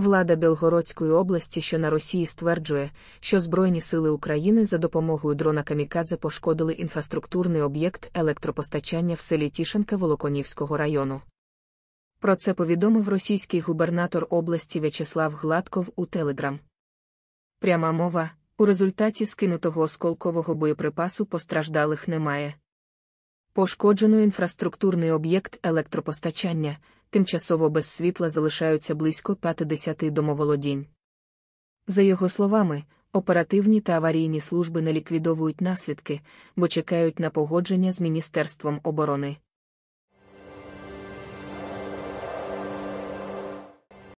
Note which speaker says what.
Speaker 1: Влада Белгородської області, що на Росії стверджує, що Збройні сили України за допомогою дрона Камікадзе пошкодили інфраструктурний об'єкт електропостачання в селі Тішенка Волоконівського району. Про це повідомив російський губернатор області В'ячеслав Гладков у Телеграм. Пряма мова у результаті скинутого осколкового боєприпасу постраждалих немає. Пошкоджено інфраструктурний об'єкт електропостачання, тимчасово без світла залишаються близько 50 домоволодінь. За його словами, оперативні та аварійні служби не ліквідовують наслідки, бо чекають на погодження з Міністерством оборони.